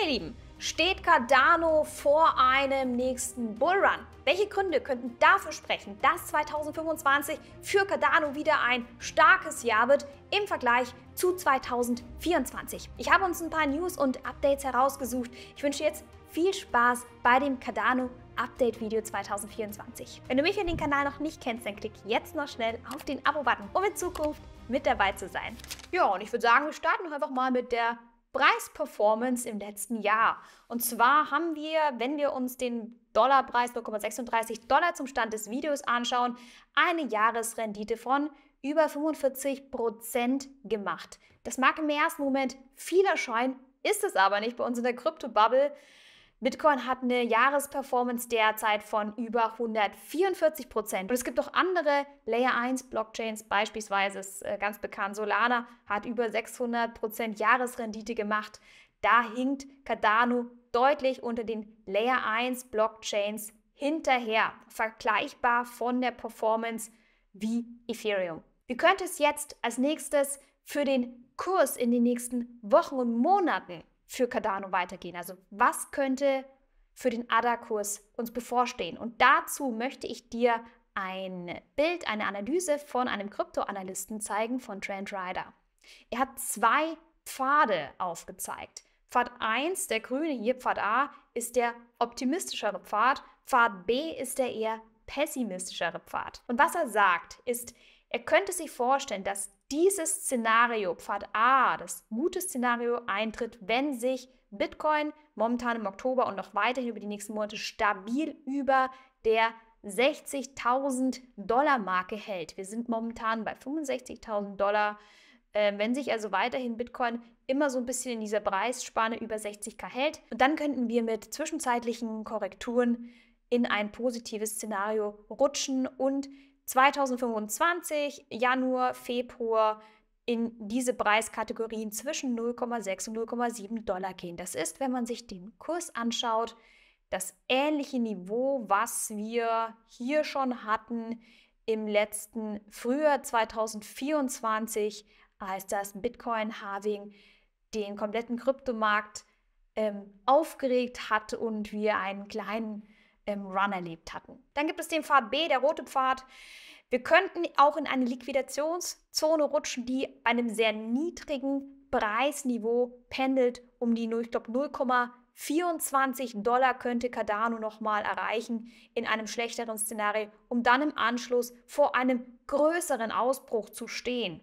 Hey Lieben, steht Cardano vor einem nächsten Bullrun? Welche Gründe könnten dafür sprechen, dass 2025 für Cardano wieder ein starkes Jahr wird im Vergleich zu 2024? Ich habe uns ein paar News und Updates herausgesucht. Ich wünsche jetzt viel Spaß bei dem Cardano Update-Video 2024. Wenn du mich und den Kanal noch nicht kennst, dann klick jetzt noch schnell auf den Abo-Button, um in Zukunft mit dabei zu sein. Ja, und ich würde sagen, wir starten einfach mal mit der Preisperformance im letzten Jahr. Und zwar haben wir, wenn wir uns den Dollarpreis 0,36 Dollar zum Stand des Videos anschauen, eine Jahresrendite von über 45 Prozent gemacht. Das mag im ersten Moment viel erscheinen, ist es aber nicht bei uns in der Krypto-Bubble. Bitcoin hat eine Jahresperformance derzeit von über 144 Prozent. Und es gibt auch andere Layer 1 Blockchains, beispielsweise ist äh, ganz bekannt Solana hat über 600 Prozent Jahresrendite gemacht. Da hinkt Cardano deutlich unter den Layer 1 Blockchains hinterher, vergleichbar von der Performance wie Ethereum. Wie könnte es jetzt als nächstes für den Kurs in den nächsten Wochen und Monaten für Cardano weitergehen? Also was könnte für den ADA-Kurs uns bevorstehen? Und dazu möchte ich dir ein Bild, eine Analyse von einem Kryptoanalysten zeigen von Trent Ryder. Er hat zwei Pfade aufgezeigt. Pfad 1, der grüne hier, Pfad A, ist der optimistischere Pfad. Pfad B ist der eher pessimistischere Pfad. Und was er sagt, ist, er könnte sich vorstellen, dass dieses Szenario, Pfad A, das gute Szenario eintritt, wenn sich Bitcoin momentan im Oktober und noch weiterhin über die nächsten Monate stabil über der 60.000 Dollar Marke hält. Wir sind momentan bei 65.000 Dollar. Äh, wenn sich also weiterhin Bitcoin immer so ein bisschen in dieser Preisspanne über 60k hält, und dann könnten wir mit zwischenzeitlichen Korrekturen in ein positives Szenario rutschen und 2025, Januar, Februar in diese Preiskategorien zwischen 0,6 und 0,7 Dollar gehen. Das ist, wenn man sich den Kurs anschaut, das ähnliche Niveau, was wir hier schon hatten im letzten Frühjahr 2024, als das bitcoin having den kompletten Kryptomarkt ähm, aufgeregt hat und wir einen kleinen im Run erlebt hatten. Dann gibt es den Pfad B, der rote Pfad. Wir könnten auch in eine Liquidationszone rutschen, die bei einem sehr niedrigen Preisniveau pendelt, um die, ich glaube, 0,24 Dollar könnte Cardano nochmal erreichen in einem schlechteren Szenario, um dann im Anschluss vor einem größeren Ausbruch zu stehen.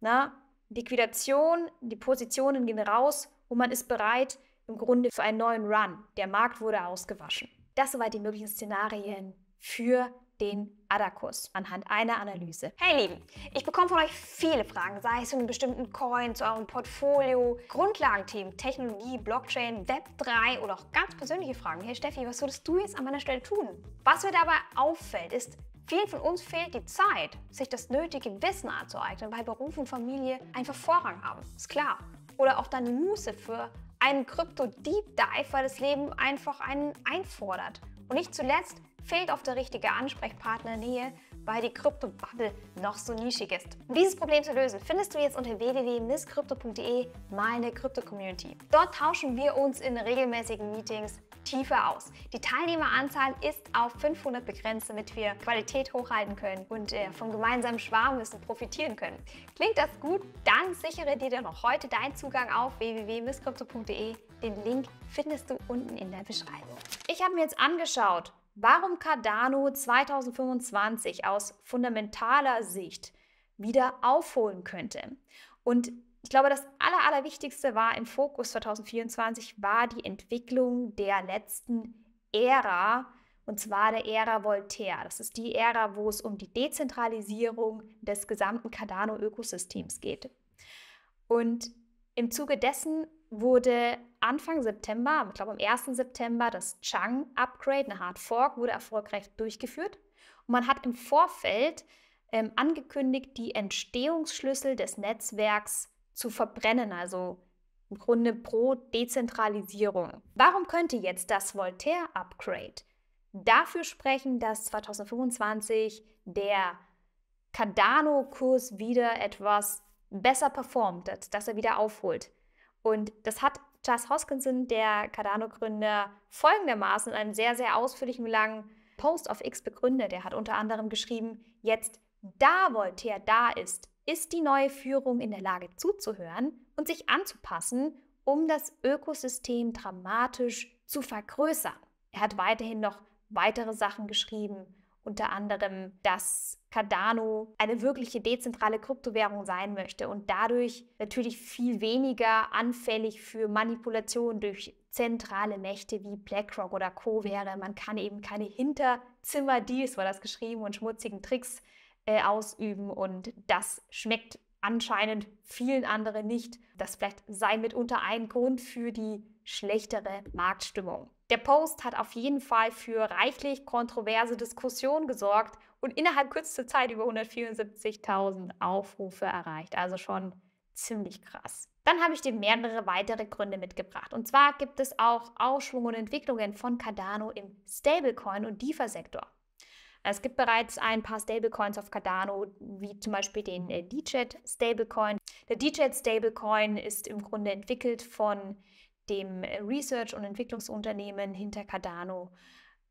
Na, Liquidation, die Positionen gehen raus und man ist bereit im Grunde für einen neuen Run. Der Markt wurde ausgewaschen. Das soweit die möglichen Szenarien für den Adakus anhand einer Analyse. Hey Lieben, ich bekomme von euch viele Fragen, sei es zu einem bestimmten Coin, zu eurem Portfolio, Grundlagenthemen, Technologie, Blockchain, Web3 oder auch ganz persönliche Fragen. Hey Steffi, was würdest du jetzt an meiner Stelle tun? Was mir dabei auffällt, ist, Vielen von uns fehlt die Zeit, sich das nötige Wissen anzueignen, weil Beruf und Familie einfach Vorrang haben. Ist klar. Oder auch dann die Muße für einen Krypto-Deep Dive, weil das Leben einfach einen einfordert. Und nicht zuletzt fehlt oft der richtige Ansprechpartner in der Nähe, weil die Krypto-Bubble noch so nischig ist. Um dieses Problem zu lösen, findest du jetzt unter www.misskrypto.de meine Krypto-Community. Dort tauschen wir uns in regelmäßigen Meetings tiefer aus. Die Teilnehmeranzahl ist auf 500 begrenzt, damit wir Qualität hochhalten können und äh, vom gemeinsamen Schwarmwissen profitieren können. Klingt das gut? Dann sichere dir doch noch heute deinen Zugang auf www.misskrypto.de. Den Link findest du unten in der Beschreibung. Ich habe mir jetzt angeschaut, warum Cardano 2025 aus fundamentaler Sicht wieder aufholen könnte. Und ich glaube, das Allerwichtigste war im Fokus 2024, war die Entwicklung der letzten Ära, und zwar der Ära Voltaire. Das ist die Ära, wo es um die Dezentralisierung des gesamten Cardano-Ökosystems geht. Und im Zuge dessen wurde Anfang September, ich glaube am 1. September, das Chang-Upgrade, eine Hard Fork, wurde erfolgreich durchgeführt. Und man hat im Vorfeld ähm, angekündigt, die Entstehungsschlüssel des Netzwerks zu verbrennen, also im Grunde pro Dezentralisierung. Warum könnte jetzt das Voltaire-Upgrade dafür sprechen, dass 2025 der Cardano-Kurs wieder etwas besser performt, dass er wieder aufholt? Und das hat Charles Hoskinson, der Cardano-Gründer, folgendermaßen in einem sehr, sehr ausführlichen, langen Post auf X begründet. Er hat unter anderem geschrieben, jetzt da Voltaire da ist, ist die neue Führung in der Lage zuzuhören und sich anzupassen, um das Ökosystem dramatisch zu vergrößern. Er hat weiterhin noch weitere Sachen geschrieben, unter anderem, dass Cardano eine wirkliche dezentrale Kryptowährung sein möchte und dadurch natürlich viel weniger anfällig für Manipulationen durch zentrale Mächte wie BlackRock oder Co. wäre. Man kann eben keine Hinterzimmer-Deals, war das geschrieben, und schmutzigen Tricks äh, ausüben und das schmeckt anscheinend vielen anderen nicht. Das vielleicht sei mitunter ein Grund für die schlechtere Marktstimmung. Der Post hat auf jeden Fall für reichlich kontroverse Diskussionen gesorgt und innerhalb kürzester Zeit über 174.000 Aufrufe erreicht. Also schon ziemlich krass. Dann habe ich dir mehrere weitere Gründe mitgebracht. Und zwar gibt es auch Aufschwung und Entwicklungen von Cardano im Stablecoin- und DeFi-Sektor. Es gibt bereits ein paar Stablecoins auf Cardano, wie zum Beispiel den äh, DJet Stablecoin. Der DJet Stablecoin ist im Grunde entwickelt von dem Research- und Entwicklungsunternehmen hinter Cardano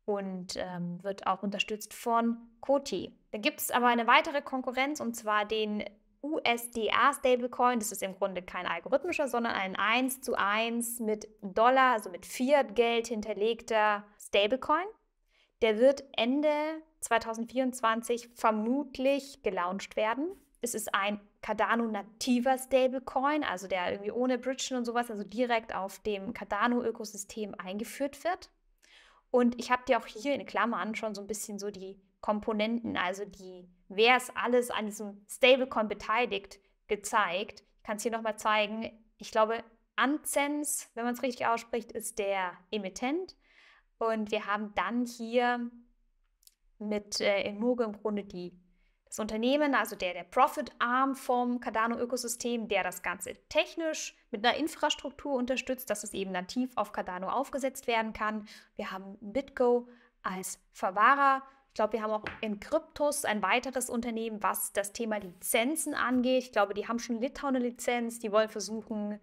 und ähm, wird auch unterstützt von Koti. Da gibt es aber eine weitere Konkurrenz und zwar den USDA-Stablecoin. Das ist im Grunde kein algorithmischer, sondern ein 1 zu 1 mit Dollar, also mit Fiat-Geld hinterlegter Stablecoin. Der wird Ende 2024 vermutlich gelauncht werden. Es ist ein Cardano-nativer Stablecoin, also der irgendwie ohne Bridgen und sowas, also direkt auf dem Cardano-Ökosystem eingeführt wird. Und ich habe dir auch hier in Klammern schon so ein bisschen so die Komponenten, also die, wer ist alles an diesem Stablecoin beteiligt, gezeigt. Ich kann es hier nochmal zeigen. Ich glaube, Anzens, wenn man es richtig ausspricht, ist der Emittent. Und wir haben dann hier mit äh, Immoge im Grunde die das Unternehmen, also der, der Profit-Arm vom Cardano-Ökosystem, der das Ganze technisch mit einer Infrastruktur unterstützt, dass es eben nativ auf Cardano aufgesetzt werden kann. Wir haben BitGo als Verwahrer. Ich glaube, wir haben auch in Kryptos ein weiteres Unternehmen, was das Thema Lizenzen angeht. Ich glaube, die haben schon Litauen Lizenz. Die wollen versuchen,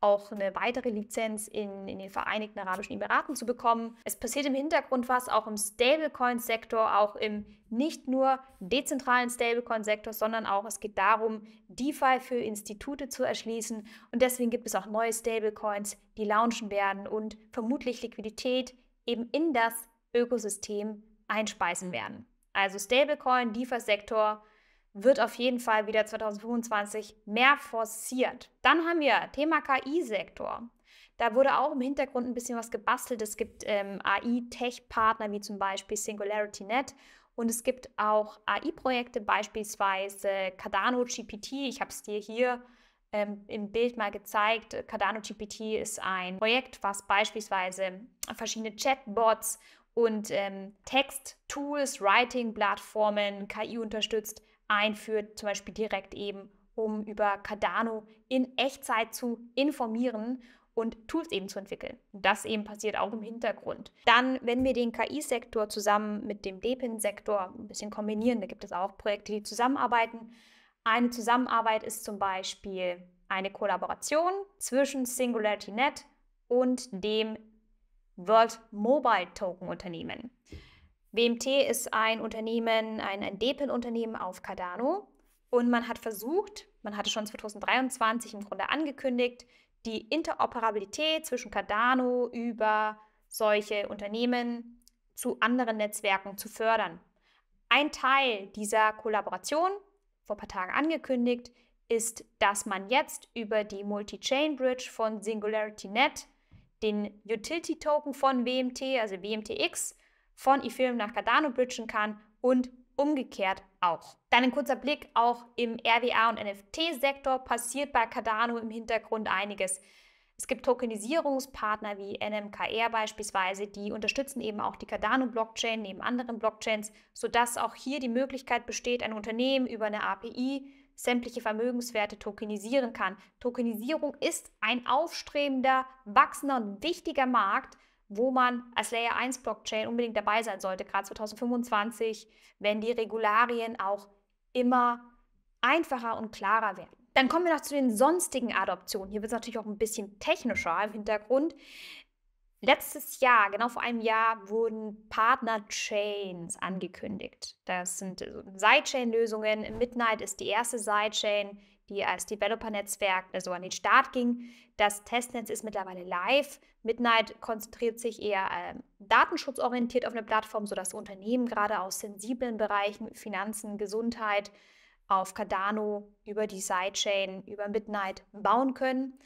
auch eine weitere Lizenz in, in den Vereinigten Arabischen Emiraten zu bekommen. Es passiert im Hintergrund was, auch im Stablecoin-Sektor, auch im nicht nur dezentralen Stablecoin-Sektor, sondern auch es geht darum, DeFi für Institute zu erschließen. Und deswegen gibt es auch neue Stablecoins, die launchen werden und vermutlich Liquidität eben in das Ökosystem einspeisen werden. Also Stablecoin, DeFi-Sektor, wird auf jeden Fall wieder 2025 mehr forciert. Dann haben wir Thema KI-Sektor. Da wurde auch im Hintergrund ein bisschen was gebastelt. Es gibt ähm, AI-Tech-Partner wie zum Beispiel SingularityNet und es gibt auch AI-Projekte, beispielsweise Cardano GPT. Ich habe es dir hier ähm, im Bild mal gezeigt. Cardano GPT ist ein Projekt, was beispielsweise verschiedene Chatbots und ähm, Text-Tools, Writing-Plattformen, KI unterstützt, einführt, zum Beispiel direkt eben, um über Cardano in Echtzeit zu informieren und Tools eben zu entwickeln. das eben passiert auch im Hintergrund. Dann, wenn wir den KI-Sektor zusammen mit dem DePIN-Sektor ein bisschen kombinieren, da gibt es auch Projekte, die zusammenarbeiten. Eine Zusammenarbeit ist zum Beispiel eine Kollaboration zwischen SingularityNet und dem World Mobile Token Unternehmen. WMT ist ein Unternehmen, ein, ein DePIN-Unternehmen auf Cardano. Und man hat versucht, man hatte schon 2023 im Grunde angekündigt, die Interoperabilität zwischen Cardano über solche Unternehmen zu anderen Netzwerken zu fördern. Ein Teil dieser Kollaboration, vor ein paar Tagen angekündigt, ist, dass man jetzt über die Multi-Chain Bridge von SingularityNet den Utility-Token von WMT, also WMTX, von Ethereum nach Cardano bridgen kann und umgekehrt auch. Dann ein kurzer Blick auch im RWA und NFT-Sektor passiert bei Cardano im Hintergrund einiges. Es gibt Tokenisierungspartner wie NMKR beispielsweise, die unterstützen eben auch die Cardano-Blockchain neben anderen Blockchains, sodass auch hier die Möglichkeit besteht, ein Unternehmen über eine API sämtliche Vermögenswerte tokenisieren kann. Tokenisierung ist ein aufstrebender, wachsender und wichtiger Markt wo man als Layer 1 Blockchain unbedingt dabei sein sollte, gerade 2025, wenn die Regularien auch immer einfacher und klarer werden. Dann kommen wir noch zu den sonstigen Adoptionen. Hier wird es natürlich auch ein bisschen technischer im Hintergrund. Letztes Jahr, genau vor einem Jahr, wurden Partner-Chains angekündigt. Das sind äh, Sidechain-Lösungen. Midnight ist die erste Sidechain, die als Developer-Netzwerk also an den Start ging. Das Testnetz ist mittlerweile live. Midnight konzentriert sich eher äh, datenschutzorientiert auf eine Plattform, sodass Unternehmen gerade aus sensiblen Bereichen, Finanzen, Gesundheit, auf Cardano über die Sidechain, über Midnight bauen können.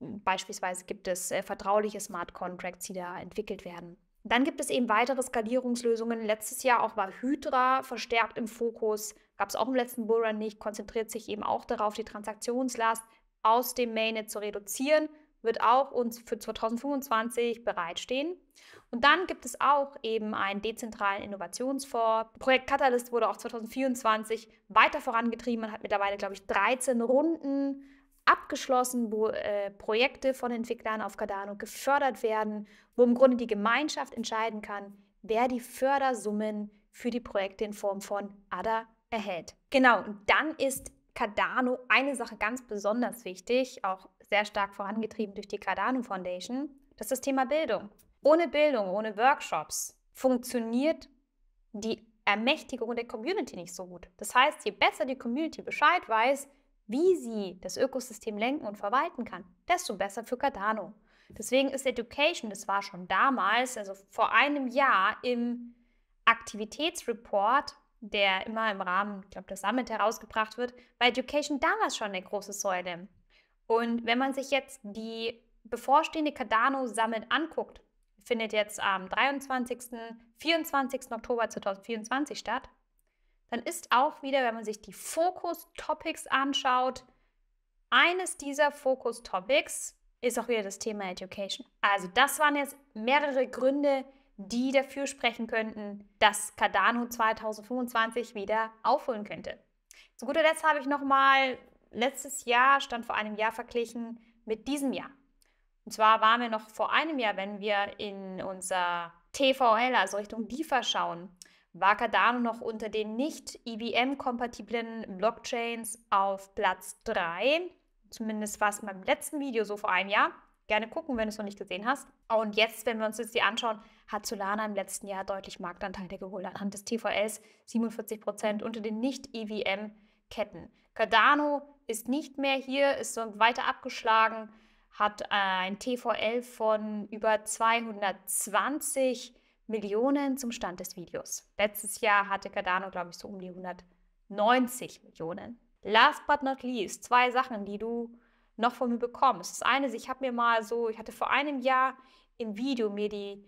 Beispielsweise gibt es äh, vertrauliche Smart Contracts, die da entwickelt werden. Dann gibt es eben weitere Skalierungslösungen. Letztes Jahr auch war Hydra verstärkt im Fokus. Gab es auch im letzten Bullrun nicht. Konzentriert sich eben auch darauf, die Transaktionslast aus dem Mainnet zu reduzieren. Wird auch uns für 2025 bereitstehen. Und dann gibt es auch eben einen dezentralen Innovationsfonds. Projekt Catalyst wurde auch 2024 weiter vorangetrieben. Man hat mittlerweile, glaube ich, 13 Runden abgeschlossen, wo äh, Projekte von Entwicklern auf Cardano gefördert werden, wo im Grunde die Gemeinschaft entscheiden kann, wer die Fördersummen für die Projekte in Form von ADA erhält. Genau, und dann ist Cardano eine Sache ganz besonders wichtig, auch sehr stark vorangetrieben durch die Cardano Foundation, das ist das Thema Bildung. Ohne Bildung, ohne Workshops funktioniert die Ermächtigung der Community nicht so gut. Das heißt, je besser die Community Bescheid weiß, wie sie das Ökosystem lenken und verwalten kann, desto besser für Cardano. Deswegen ist Education, das war schon damals, also vor einem Jahr im Aktivitätsreport, der immer im Rahmen, ich glaube, der Summit herausgebracht wird, war Education damals schon eine große Säule. Und wenn man sich jetzt die bevorstehende Cardano Summit anguckt, findet jetzt am 23., 24. Oktober 2024 statt, dann ist auch wieder, wenn man sich die Fokus-Topics anschaut, eines dieser Fokus-Topics ist auch wieder das Thema Education. Also das waren jetzt mehrere Gründe, die dafür sprechen könnten, dass Cardano 2025 wieder aufholen könnte. Zu guter Letzt habe ich nochmal letztes Jahr, stand vor einem Jahr verglichen, mit diesem Jahr. Und zwar waren wir noch vor einem Jahr, wenn wir in unser TVL, also Richtung DIFA schauen, war Cardano noch unter den nicht IBM-kompatiblen Blockchains auf Platz 3. Zumindest war es in meinem letzten Video so vor einem Jahr. Gerne gucken, wenn du es noch nicht gesehen hast. Und jetzt, wenn wir uns das die anschauen, hat Solana im letzten Jahr deutlich Marktanteile geholt. Anhand des TVLs 47 unter den nicht evm ketten Cardano ist nicht mehr hier, ist so weiter abgeschlagen, hat ein TVL von über 220 Millionen zum Stand des Videos. Letztes Jahr hatte Cardano, glaube ich, so um die 190 Millionen. Last but not least, zwei Sachen, die du noch von mir bekommst. Das eine ist, ich habe mir mal so, ich hatte vor einem Jahr im Video mir die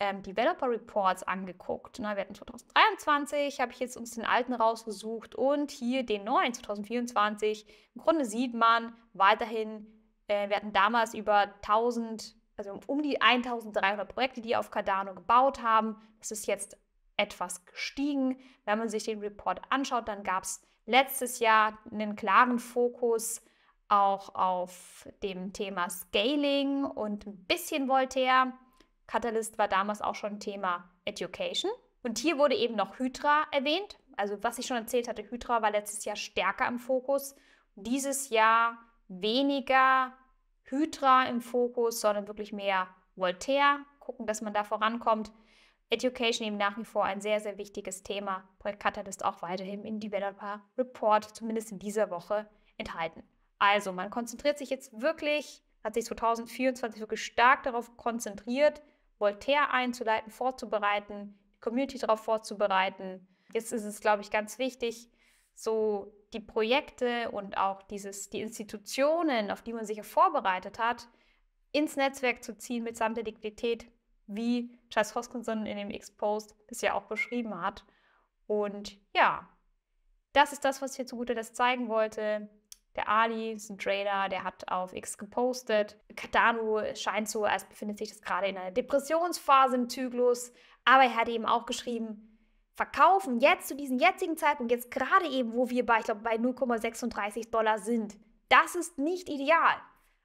ähm, Developer Reports angeguckt. Na, wir hatten 2023, habe ich jetzt uns den alten rausgesucht und hier den neuen 2024. Im Grunde sieht man weiterhin, äh, wir hatten damals über 1000 also um die 1300 Projekte, die auf Cardano gebaut haben. Das ist jetzt etwas gestiegen. Wenn man sich den Report anschaut, dann gab es letztes Jahr einen klaren Fokus auch auf dem Thema Scaling und ein bisschen Voltaire. Catalyst war damals auch schon Thema Education. Und hier wurde eben noch Hydra erwähnt. Also was ich schon erzählt hatte, Hydra war letztes Jahr stärker im Fokus. Dieses Jahr weniger Hydra im Fokus, sondern wirklich mehr Voltaire, gucken, dass man da vorankommt. Education eben nach wie vor ein sehr, sehr wichtiges Thema. Projekt Catalyst auch weiterhin im Developer Report, zumindest in dieser Woche, enthalten. Also, man konzentriert sich jetzt wirklich, hat sich 2024 wirklich stark darauf konzentriert, Voltaire einzuleiten, vorzubereiten, die Community darauf vorzubereiten. Jetzt ist es, glaube ich, ganz wichtig, so die Projekte und auch dieses, die Institutionen, auf die man sich ja vorbereitet hat, ins Netzwerk zu ziehen mitsamt der Dignität, wie Charles Hoskinson in dem X-Post das ja auch beschrieben hat. Und ja, das ist das, was ich hier zugute das zeigen wollte. Der Ali ist ein Trader, der hat auf X gepostet. Cardano scheint so, als befindet sich das gerade in einer Depressionsphase im Zyklus. Aber er hat eben auch geschrieben, verkaufen, jetzt zu diesem jetzigen Zeitpunkt, jetzt gerade eben, wo wir bei, ich glaube, bei 0,36 Dollar sind. Das ist nicht ideal.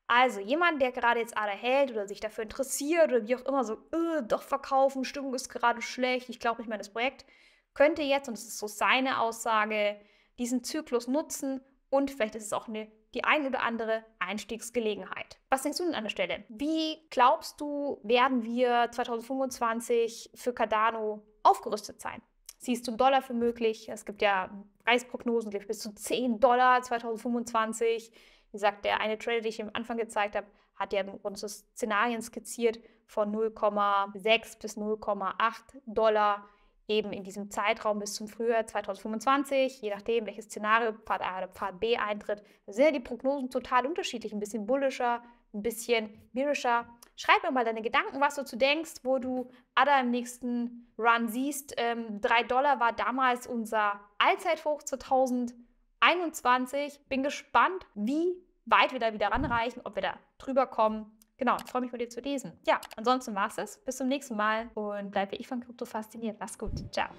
Also jemand, der gerade jetzt ADA hält oder sich dafür interessiert oder wie auch immer so, äh, doch verkaufen, Stimmung ist gerade schlecht, ich glaube nicht mehr an das Projekt, könnte jetzt, und das ist so seine Aussage, diesen Zyklus nutzen und vielleicht ist es auch eine, die ein oder andere Einstiegsgelegenheit. Was denkst du denn an der Stelle? Wie glaubst du, werden wir 2025 für Cardano aufgerüstet sein? siehst du einen Dollar für möglich. Es gibt ja Preisprognosen, bis zu 10 Dollar 2025. Wie gesagt, der eine Trader, den ich am Anfang gezeigt habe, hat ja unsere Szenarien skizziert von 0,6 bis 0,8 Dollar eben in diesem Zeitraum bis zum Frühjahr 2025, je nachdem, welches Szenario Pfad A oder Pfad B eintritt, sind ja die Prognosen total unterschiedlich. Ein bisschen bullischer, ein bisschen bearischer. Schreib mir mal deine Gedanken, was du zu denkst, wo du Ada im nächsten Run siehst. Ähm, 3 Dollar war damals unser Allzeithoch 2021. Bin gespannt, wie weit wir da wieder ranreichen, ob wir da drüber kommen. Genau, ich freue mich von dir zu lesen. Ja, ansonsten war es das. Bis zum nächsten Mal und bleibe ich von Krypto fasziniert. Mach's gut. Ciao.